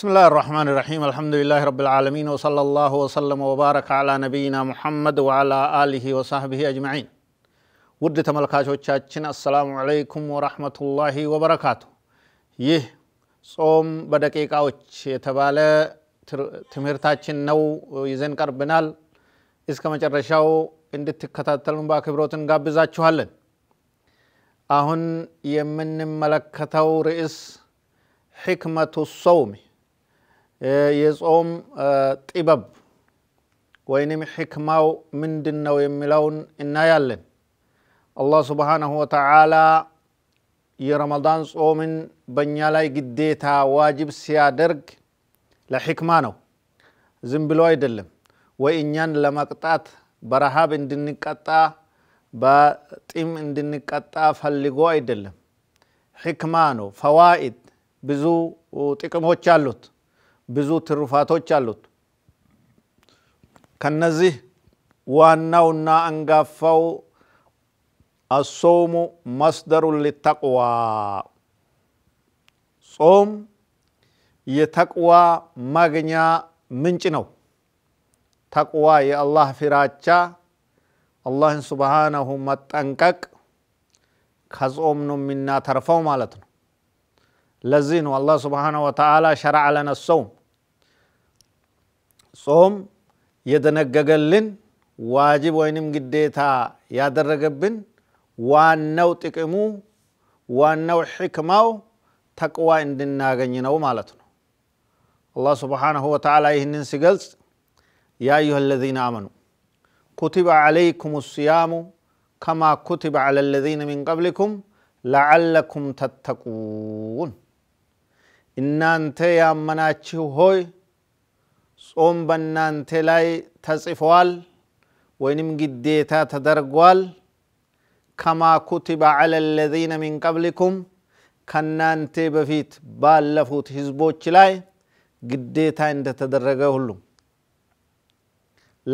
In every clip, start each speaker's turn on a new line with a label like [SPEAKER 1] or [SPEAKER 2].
[SPEAKER 1] بسم الله الرحمن الرحيم الحمد لله رب العالمين وصلى الله وسلم وبارك على نبينا محمد وعلى آله وصحبه أجمعين ود تملكاتዎቻችን السلام عليكم ورحمة الله وبركاته ይህ ጾም በደቂቃዎች የተባለ ትምህርታችን ነው ይዘን ቀርብናል እስከ መጨረሻው እንድትከታተሉን በአክብሮት اهن يمن የምንመለከተው رئيس حكمة الصومي የጾም ጥበብ ወይንም ሕክማው ምንድን ነው የሚለውን እናያለን። አላህ ስብሓነሁ ወተዓላ የረመዳን ጾምን በእኛ ላይ ግዴታ ዋጅብ ሲያደርግ ለሕክማ ነው፣ ዝም ብሎ አይደለም። ወይ እኛን ለመቅጣት በረሃብ እንድንቀጣ በጢም እንድንቀጣ ፈልጎ አይደለም። ሕክማ ነው። ፈዋኢድ ብዙ ጥቅሞች አሉት። ብዙ ትሩፋቶች አሉት። ከነዚህ ዋናውና አንጋፋው አሶሙ መስደሩን ሊተቅዋ ጾም የተቅዋ ማግኛ ምንጭ ነው። ተቅዋ የአላህ ፍራቻ፣ አላህን ሱብሃነሁ መጠንቀቅ ከጾም ነው የሚናተርፈው ማለት ነው። ለዚህ ነው አላህ ሱብሃነሁ ወተዓላ ሸረዐ ለነ ሶውም ጾም የደነገገልን ዋጅብ ወይንም ግዴታ ያደረገብን ዋናው ጥቅሙ ዋናው ሕክማው ተቅዋ እንድናገኝ ነው ማለት ነው። አላህ ስብሓነሁ ወተዓላ ይህንን ሲገልጽ ያ አዩሃ አለዚነ አመኑ ኩቲበ ዓለይኩም ሲያሙ ከማ ኩቲበ ዓላ አለዚነ ሚን ቀብሊኩም ለዓለኩም ተተቁን እናንተ ያመናችሁ ሆይ ጾም በእናንተ ላይ ተጽፏል ወይንም ግዴታ ተደርጓል። ከማ ኩቲበ ዐለ ለዚነ ሚን ቀብሊኩም ከናንተ በፊት ባለፉት ህዝቦች ላይ ግዴታ እንደተደረገ ሁሉ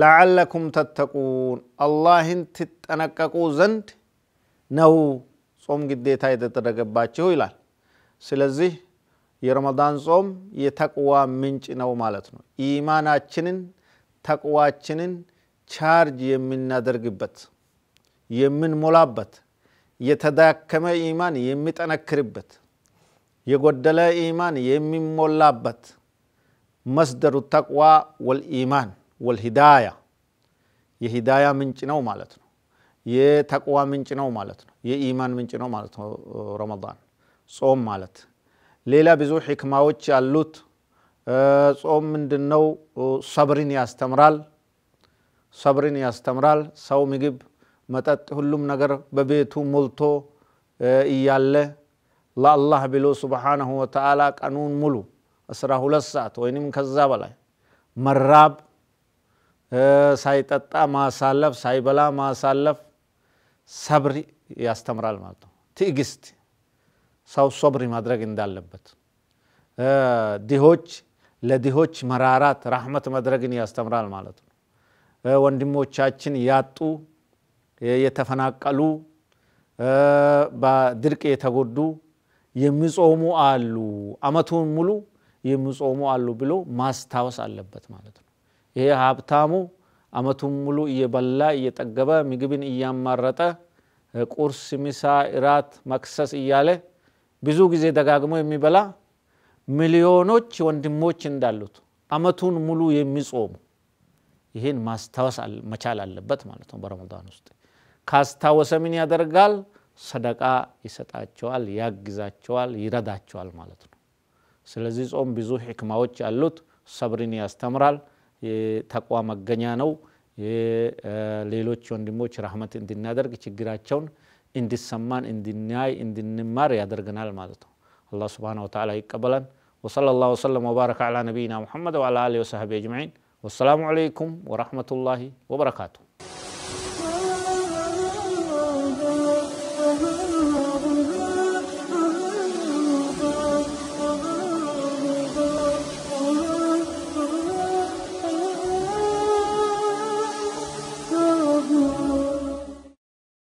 [SPEAKER 1] ለዓለኩም ተተቁን አላህን ትጠነቀቁ ዘንድ ነው ጾም ግዴታ የተደረገባችሁ ይላል። ስለዚህ የረመዳን ጾም የተቅዋ ምንጭ ነው ማለት ነው። ኢማናችንን ተቅዋችንን ቻርጅ የምናደርግበት የምንሞላበት፣ የተዳከመ ኢማን የሚጠነክርበት፣ የጎደለ ኢማን የሚሞላበት መስደሩ ተቅዋ ወልኢማን ወልሂዳያ የሂዳያ ምንጭ ነው ማለት ነው። የተቅዋ ምንጭ ነው ማለት ነው። የኢማን ምንጭ ነው ማለት ነው። ረመዳን ጾም ማለት ሌላ ብዙ ሕክማዎች ያሉት ጾም ምንድነው? ሰብርን ያስተምራል። ሰብርን ያስተምራል። ሰው ምግብ፣ መጠጥ፣ ሁሉም ነገር በቤቱ ሞልቶ እያለ ለአላህ ብሎ ሱብሓነሁ ወተዓላ ቀኑን ሙሉ አስራ ሁለት ሰዓት ወይንም ከዛ በላይ መራብ ሳይጠጣ ማሳለፍ፣ ሳይበላ ማሳለፍ ሰብር ያስተምራል ማለት ነው። ትዕግስት ሰው ሶብር ማድረግ እንዳለበት ድሆች ለድሆች መራራት ራህመት መድረግን ያስተምራል ማለት ነው። ወንድሞቻችን ያጡ የተፈናቀሉ በድርቅ የተጎዱ የሚጾሙ አሉ፣ አመቱን ሙሉ የሚጾሙ አሉ ብሎ ማስታወስ አለበት ማለት ነው። ይሄ ሀብታሙ አመቱን ሙሉ እየበላ እየጠገበ ምግብን እያማረጠ ቁርስ፣ ምሳ፣ እራት፣ መክሰስ እያለ ብዙ ጊዜ ደጋግሞ የሚበላ ሚሊዮኖች ወንድሞች እንዳሉት አመቱን ሙሉ የሚጾሙ ይህን ማስታወስ መቻል አለበት ማለት ነው። በረመዳን ውስጥ ካስታወሰ ምን ያደርጋል? ሰደቃ ይሰጣቸዋል፣ ያግዛቸዋል፣ ይረዳቸዋል ማለት ነው። ስለዚህ ጾም ብዙ ሕክማዎች አሉት። ሰብርን ያስተምራል። ተቋ መገኛ ነው። ሌሎች ወንድሞች ረህመት እንድናደርግ ችግራቸውን ان ان دي دي እንዲሰማን እንድናይ እንድንማር ያደርገናል ማለት ነው الله سبحانه وتعالى يقبلا وصلى الله وسلم وبارك على نبينا محمد وعلى اله وصحبه اجمعين والسلام عليكم ورحمه الله وبركاته